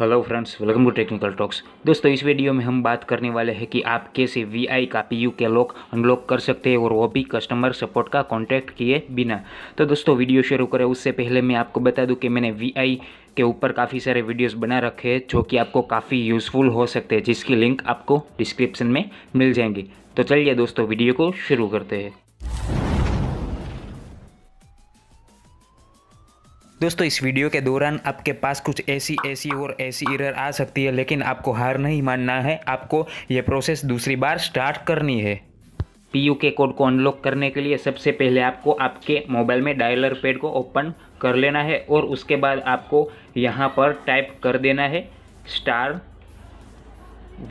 hello friends welcome to technical talks दोस्तों इस video में हम बात करने वाले हैं कि आप कैसे वी का पी के लॉक अनलॉक कर सकते हैं और वो भी कस्टमर सपोर्ट का कांटेक्ट किए बिना तो दोस्तों वीडियो शुरू करें उससे पहले मैं आपको बता दूं कि मैंने वी के ऊपर काफ़ी सारे वीडियोस बना रखे हैं जो कि आपको काफ़ी यूज़फुल हो सकते हैं जिसकी लिंक आपको डिस्क्रिप्शन में मिल जाएंगी तो चलिए दोस्तों वीडियो को शुरू करते हैं दोस्तों इस वीडियो के दौरान आपके पास कुछ ऐसी ऐसी और ऐसी इरर आ सकती है लेकिन आपको हार नहीं मानना है आपको ये प्रोसेस दूसरी बार स्टार्ट करनी है पी यू के कोड को अनलॉक करने के लिए सबसे पहले आपको आपके मोबाइल में डायलर पेड को ओपन कर लेना है और उसके बाद आपको यहाँ पर टाइप कर देना है स्टार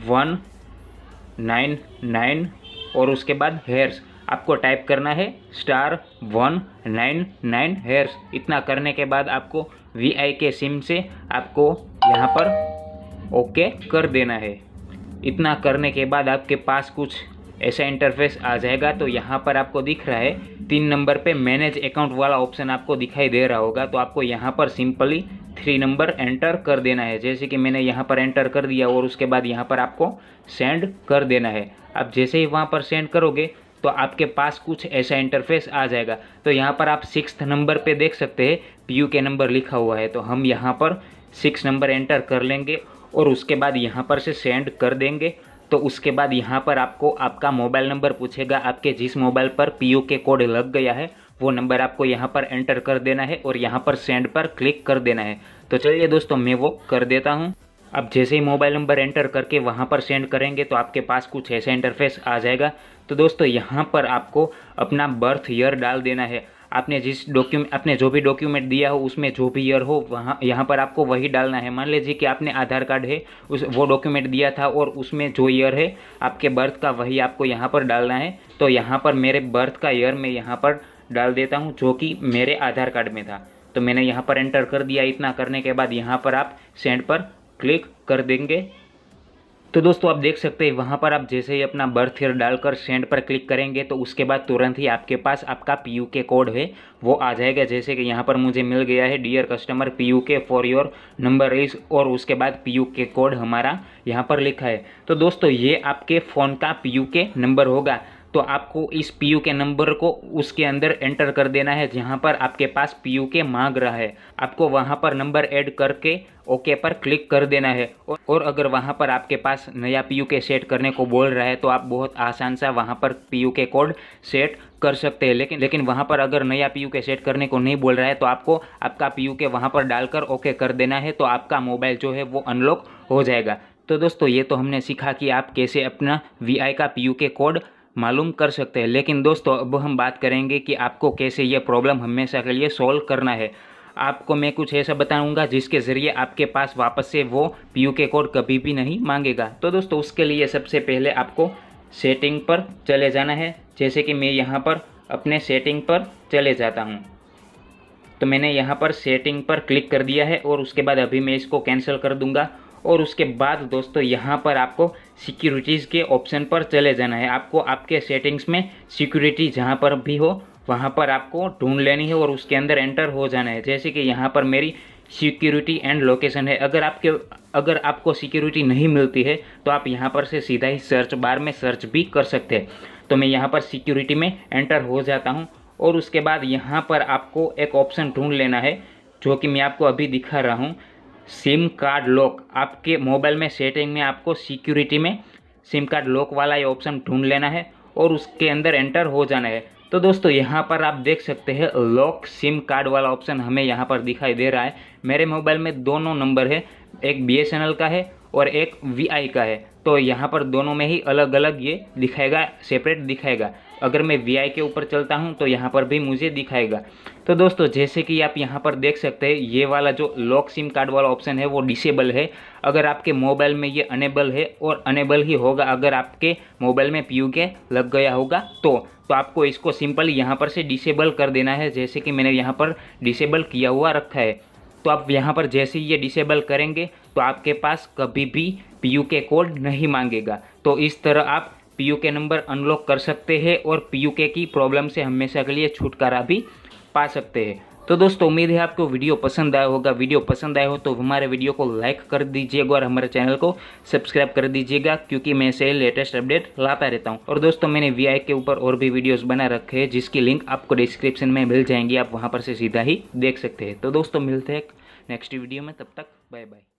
वन नाइन नाइन और उसके बाद हेयर्स आपको टाइप करना है star one nine nine hairs इतना करने के बाद आपको वी आई के सिम से आपको यहाँ पर ओके कर देना है इतना करने के बाद आपके पास कुछ ऐसा इंटरफेस आ जाएगा तो यहाँ पर आपको दिख रहा है तीन नंबर पे मैनेज अकाउंट वाला ऑप्शन आपको दिखाई दे रहा होगा तो आपको यहाँ पर सिंपली थ्री नंबर एंटर कर देना है जैसे कि मैंने यहाँ पर एंटर कर दिया और उसके बाद यहाँ पर आपको सेंड कर देना है आप जैसे ही वहाँ पर सेंड करोगे तो आपके पास कुछ ऐसा इंटरफेस आ जाएगा तो यहाँ पर आप सिक्स नंबर पे देख सकते हैं पी के नंबर लिखा हुआ है तो हम यहाँ पर सिक्स नंबर एंटर कर लेंगे और उसके बाद यहाँ पर से सेंड कर देंगे तो उसके बाद यहाँ पर आपको आपका मोबाइल नंबर पूछेगा आपके जिस मोबाइल पर पी के कोड लग गया है वो नंबर आपको यहाँ पर एंटर कर देना है और यहाँ पर सेंड पर क्लिक कर देना है तो चलिए दोस्तों मैं वो कर देता हूँ आप जैसे ही मोबाइल नंबर एंटर करके वहाँ पर सेंड करेंगे तो आपके पास कुछ ऐसा इंटरफेस आ जाएगा तो दोस्तों यहाँ पर आपको अपना बर्थ ईयर डाल देना है आपने जिस डॉक्यूमेंट आपने जो भी डॉक्यूमेंट दिया हो उसमें जो भी ईयर हो वहाँ यहाँ पर आपको वही डालना है मान लीजिए कि आपने आधार कार्ड है उस वो डॉक्यूमेंट दिया था और उसमें जो ईयर है आपके बर्थ का वही आपको यहाँ पर डालना है तो यहाँ पर मेरे बर्थ का ईयर मैं यहाँ पर डाल देता हूँ जो कि मेरे आधार कार्ड में था तो मैंने यहाँ पर एंटर कर दिया इतना करने के बाद यहाँ पर आप सेंड पर क्लिक कर देंगे तो दोस्तों आप देख सकते हैं वहाँ पर आप जैसे ही अपना बर्थ ईयर डालकर सेंड पर क्लिक करेंगे तो उसके बाद तुरंत ही आपके पास आपका पी यू के कोड है वो आ जाएगा जैसे कि यहाँ पर मुझे मिल गया है dear customer P U K for your number is और उसके बाद पी यू के कोड हमारा यहाँ पर लिखा है तो दोस्तों ये आपके फ़ोन का पी यू के नंबर होगा तो आपको इस पी के नंबर को उसके अंदर एंटर कर देना है जहाँ पर आपके पास पी के मांग रहा है आपको वहाँ पर नंबर ऐड करके ओके पर क्लिक कर देना है और अगर वहाँ पर आपके पास नया पी के सेट करने को बोल रहा है तो आप बहुत आसान सा वहाँ पर पी के कोड सेट कर सकते हैं लेकिन लेकिन वहाँ पर अगर नया पी के सेट करने को नहीं बोल रहा है तो आपको आपका पी के वहाँ पर डालकर ओके कर देना है तो आपका मोबाइल जो है वो अनलॉक हो जाएगा तो दोस्तों ये तो हमने सीखा कि आप कैसे अपना वी का पी के कोड मालूम कर सकते हैं लेकिन दोस्तों अब हम बात करेंगे कि आपको कैसे ये प्रॉब्लम हमेशा के लिए सॉल्व करना है आपको मैं कुछ ऐसा बताऊंगा जिसके ज़रिए आपके पास वापस से वो पी के कोड कभी भी नहीं मांगेगा तो दोस्तों उसके लिए सबसे पहले आपको सेटिंग पर चले जाना है जैसे कि मैं यहाँ पर अपने सेटिंग पर चले जाता हूँ तो मैंने यहाँ पर सेटिंग पर क्लिक कर दिया है और उसके बाद अभी मैं इसको कैंसिल कर दूँगा और उसके बाद दोस्तों यहाँ पर आपको सिक्योरिटीज़ के ऑप्शन पर चले जाना है आपको आपके सेटिंग्स में सिक्योरिटी जहाँ पर भी हो वहाँ पर आपको ढूंढ लेनी है और उसके अंदर एंटर हो जाना है जैसे कि यहाँ पर मेरी सिक्योरिटी एंड लोकेशन है अगर आपके अगर आपको सिक्योरिटी नहीं मिलती है तो आप यहाँ पर से सीधा ही सर्च बार में सर्च भी कर सकते हैं तो मैं यहाँ पर सिक्योरिटी में एंटर हो जाता हूँ और उसके बाद यहाँ पर आपको एक ऑप्शन ढूंढ लेना है जो कि मैं आपको अभी दिखा रहा हूँ सिम कार्ड लॉक आपके मोबाइल में सेटिंग में आपको सिक्योरिटी में सिम कार्ड लॉक वाला ये ऑप्शन ढूंढ लेना है और उसके अंदर एंटर हो जाना है तो दोस्तों यहाँ पर आप देख सकते हैं लॉक सिम कार्ड वाला ऑप्शन हमें यहाँ पर दिखाई दे रहा है मेरे मोबाइल में दोनों नंबर है एक बी का है और एक वी का है तो यहाँ पर दोनों में ही अलग अलग ये दिखाएगा सेपरेट दिखाएगा अगर मैं वी के ऊपर चलता हूँ तो यहाँ पर भी मुझे दिखाएगा तो दोस्तों जैसे कि आप यहाँ पर देख सकते हैं ये वाला जो लॉक सिम कार्ड वाला ऑप्शन है वो डिसेबल है अगर आपके मोबाइल में ये अनेबल है और अनेबल ही होगा अगर आपके मोबाइल में पी के लग गया होगा तो तो आपको इसको सिंपल यहाँ पर से डिसेबल कर देना है जैसे कि मैंने यहाँ पर डिसेबल किया हुआ रखा है तो आप यहाँ पर जैसे ही ये डिसेबल करेंगे तो आपके पास कभी भी पी के कोड नहीं मांगेगा तो इस तरह आप पी के नंबर अनलॉक कर सकते हैं और पी के की प्रॉब्लम से हमेशा के लिए छुटकारा भी पा सकते हैं तो दोस्तों उम्मीद है आपको वीडियो पसंद आया होगा वीडियो पसंद आया हो तो हमारे वीडियो को लाइक कर दीजिएगा और हमारे चैनल को सब्सक्राइब कर दीजिएगा क्योंकि मैं ऐसे लेटेस्ट अपडेट लाता रहता हूँ और दोस्तों मैंने वी के ऊपर और भी वीडियोस बना रखे हैं जिसकी लिंक आपको डिस्क्रिप्शन में मिल जाएंगी आप वहाँ पर से सीधा ही देख सकते हैं तो दोस्तों मिलते हैं नेक्स्ट वीडियो में तब तक बाय बाय